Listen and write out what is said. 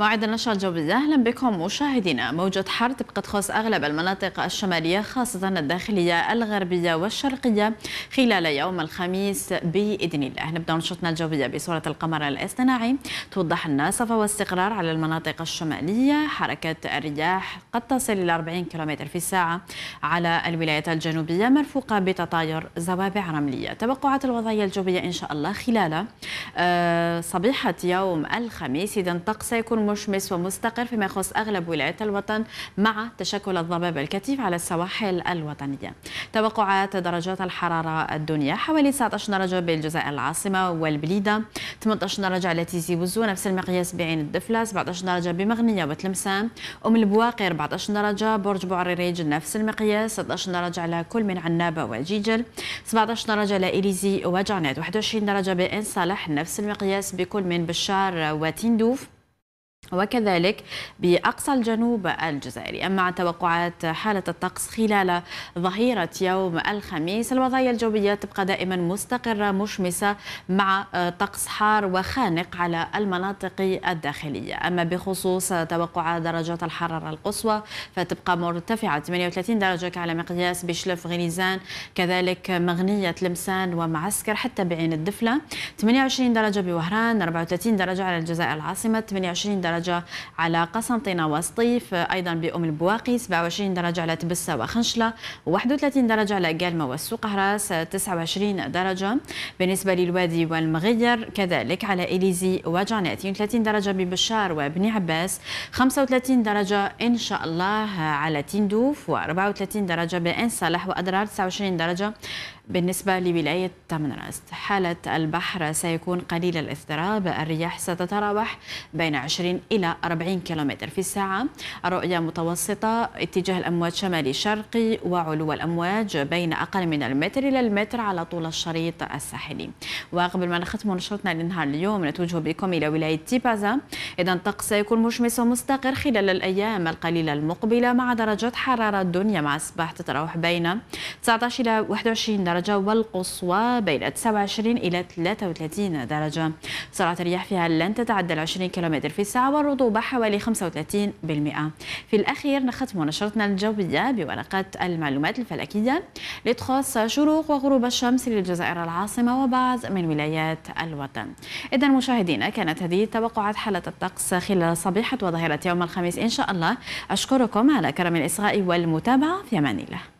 موعد النشرة الجوية أهلا بكم مشاهدينا موجة حر تبقى تخص أغلب المناطق الشمالية خاصة الداخلية الغربية والشرقية خلال يوم الخميس بإذن الله نبدأ نشرتنا الجوية بصورة القمر الاصطناعي توضح الناصفة واستقرار على المناطق الشمالية حركة الرياح قد تصل إلى 40 كم في الساعة على الولايات الجنوبية مرفوقة بتطاير زوابع رملية توقعات الوضعية الجوية إن شاء الله خلال آه، صبيحة يوم الخميس إذا الطقس سيكون مشمس ومستقر فيما يخص أغلب ولايات الوطن مع تشكل الضباب الكثيف على السواحل الوطنية توقعات درجات الحرارة الدنيا حوالي 19 درجة بالجزائر العاصمة والبليدة 18 درجة على تيزي وزو نفس المقياس بعين الدفلة 17 درجة بمغنية وتلمسان أم البواقي 14 درجة برج بوعريريج نفس المقياس 16 درجة على كل من عنابة وجيجل 17 درجة على إليزي وجعنات 21 درجة بإن صالح نفس المقياس بكل من بشار وتندوف وكذلك بأقصى الجنوب الجزائري أما عن توقعات حالة الطقس خلال ظهيرة يوم الخميس الوضعية الجوية تبقى دائما مستقرة مشمسة مع طقس حار وخانق على المناطق الداخلية أما بخصوص توقعات درجات الحرارة القصوى فتبقى مرتفعة 38 درجة على مقياس بشلف غنيزان كذلك مغنية لمسان ومعسكر حتى بعين الدفلة 28 درجة بوهران 34 درجة على الجزائر العاصمة 28 درجة درجة على قسنطينة وسطيف أيضا بأم البواقي 27 درجة على تبسة و31 درجة على قالمة والسوق هراس 29 درجة بالنسبة للوادي والمغير كذلك على إليزي وجعنات 32 درجة ببشار وبني عباس 35 درجة إن شاء الله على تندوف و34 درجة بإن صالح وأدرار 29 درجة بالنسبة لولاية تمنراست حالة البحر سيكون قليل الاضطراب الرياح ستتراوح بين 20 إلى 40 كيلومتر في الساعة الرؤية متوسطة اتجاه الأمواج شمالي شرقي وعلو الأمواج بين أقل من المتر إلى المتر على طول الشريط الساحلي وقبل ما نختم نشرتنا لنهار اليوم نتوجه بكم إلى ولاية تيبازا إذا الطقس سيكون مشمس ومستقر خلال الأيام القليلة المقبلة مع درجات حرارة الدنيا مع الصباح تتراوح بين 19 إلى 21 درجة والقصوى بين 29 إلى 33 درجة سرعة الرياح فيها لن تتعدى 20 كم في الساعة رطوبة حوالي 35% في الأخير نختم نشرتنا الجوية بورقة المعلومات الفلكية لتخص شروق وغروب الشمس للجزائر العاصمة وبعض من ولايات الوطن إذا مشاهدينا كانت هذه توقعات حالة الطقس خلال صبيحة وظهيرة يوم الخميس إن شاء الله أشكركم على كرم الإصغاء والمتابعة في أمان الله